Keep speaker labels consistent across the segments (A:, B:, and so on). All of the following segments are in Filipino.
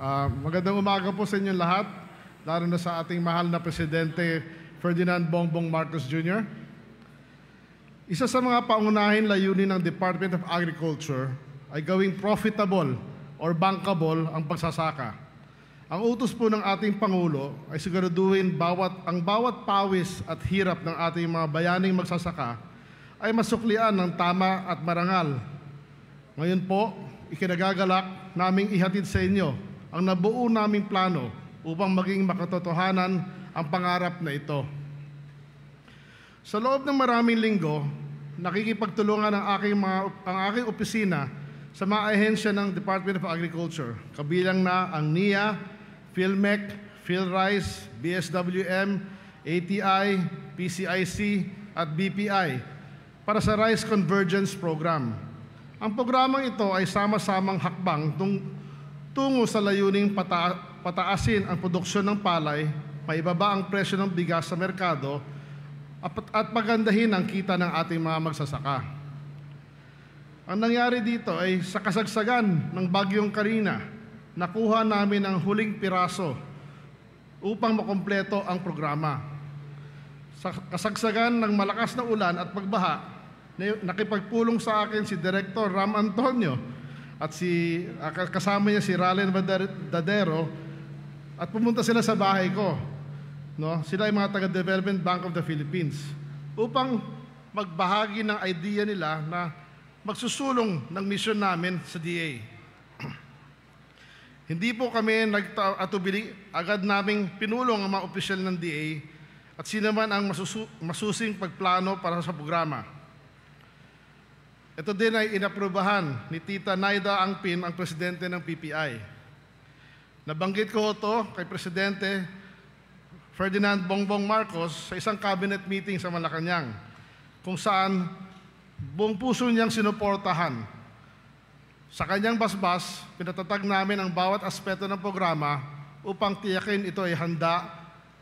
A: Ah, magandang umaga po sa inyong lahat, lalo na sa ating mahal na Presidente Ferdinand Bongbong Marcos Jr. Isa sa mga pangunahin layunin ng Department of Agriculture ay gawing profitable or bankable ang pagsasaka. Ang utos po ng ating Pangulo ay siguraduhin bawat, ang bawat pawis at hirap ng ating mga bayaning magsasaka ay masuklian ng tama at marangal. Ngayon po, ikinagagalak naming ihatid sa inyo ang nabuo naming plano upang maging makatotohanan ang pangarap na ito. Sa loob ng maraming linggo, nakikipagtulungan ang aking, mga, ang aking opisina sa mga ahensya ng Department of Agriculture, kabilang na ang NIA, PhilMEC, PhilRice, BSWM, ATI, PCIC, at BPI para sa Rice Convergence Program. Ang programang ito ay sama-samang hakbang tung tungo sa layuning pata- pataasin ang produksyon ng palay, maibaba ang presyo ng bigas sa merkado, at pagandahin ang kita ng ating mga magsasaka. Ang nangyari dito ay sa kasagsagan ng bagyong Karina, nakuha namin ang huling piraso upang makompleto ang programa. Sa kasagsagan ng malakas na ulan at pagbaha, nakipagpulong sa akin si Director Ram Antonio at si kasama niya si Ralen Dadero at pumunta sila sa bahay ko. No? Sila ay mga taga Development Bank of the Philippines upang magbahagi ng idea nila na magsusulong ng mission namin sa DA. Hindi po kami nagtatubili, agad naming pinulong ang mga opisyal ng DA at sino man ang masusing pagplano para sa programa. Ito din ay inaprubahan ni Tita Naida Angpin, ang presidente ng PPI. Nabanggit ko ito kay Presidente Ferdinand Bongbong Marcos sa isang cabinet meeting sa Malacanang kung saan buong puso niyang sinuportahan. Sa kanyang basbas, pinatatag namin ang bawat aspeto ng programa upang tiyakin ito ay handa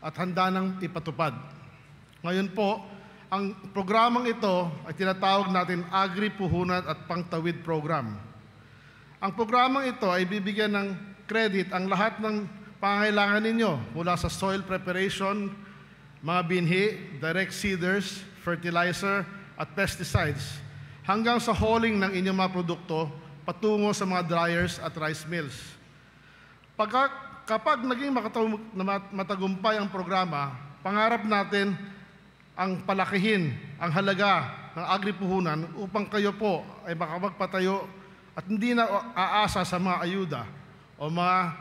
A: at handa ng ipatupad. Ngayon po, ang programang ito ay tinatawag natin Agri-Puhunan at Pangtawid Program. Ang programang ito ay bibigyan ng credit ang lahat ng pangailangan ninyo mula sa soil preparation, mga binhi, direct seeders, fertilizer, at pesticides hanggang sa hauling ng inyong mga produkto patungo sa mga dryers at rice mills. Pagka, kapag naging matagumpay ang programa, pangarap natin ang palakihin, ang halaga ng agripuhunan upang kayo po ay makapagpatayo at hindi na aasa sa mga ayuda o mga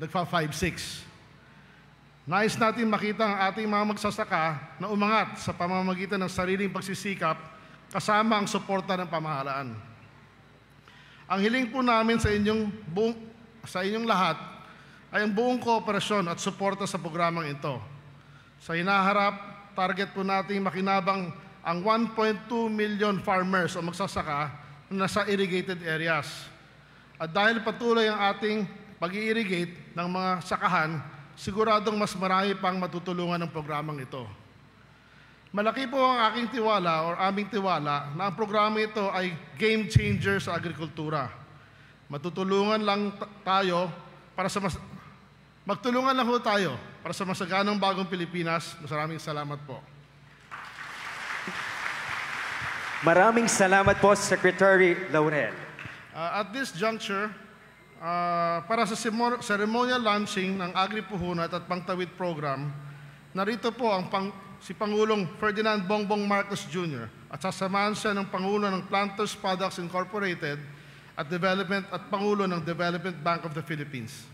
A: nagpa 5-6. Nais natin makita ang ating mga magsasaka na umangat sa pamamagitan ng sariling pagsisikap kasama ang suporta ng pamahalaan. Ang hiling po namin sa inyong buong sa inyong lahat ay ang buong kooperasyon at suporta sa programang ito. Sa hinaharap target po natin makinabang ang 1.2 million farmers o magsasaka na nasa irrigated areas. At dahil patuloy ang ating pag-irrigate ng mga sakahan, siguradong mas marami pang matutulungan ng programang ito. Malaki po ang aking tiwala o aming tiwala na ang programa ito ay game changer sa agrikultura. Matutulungan lang tayo para sa mas... Magtulungan lang ho tayo para sa masaganang bagong Pilipinas. Maraming salamat po. Maraming salamat po, Secretary Laurel. Uh, at this juncture, uh, para sa ceremonial launching ng Agri-Puhunat at Pangtawid Program, narito po ang pang si Pangulong Ferdinand Bongbong Marcos Jr. at sasamahan siya ng Pangulo ng Planters Products Incorporated at Development at Pangulo ng Development Bank of the Philippines.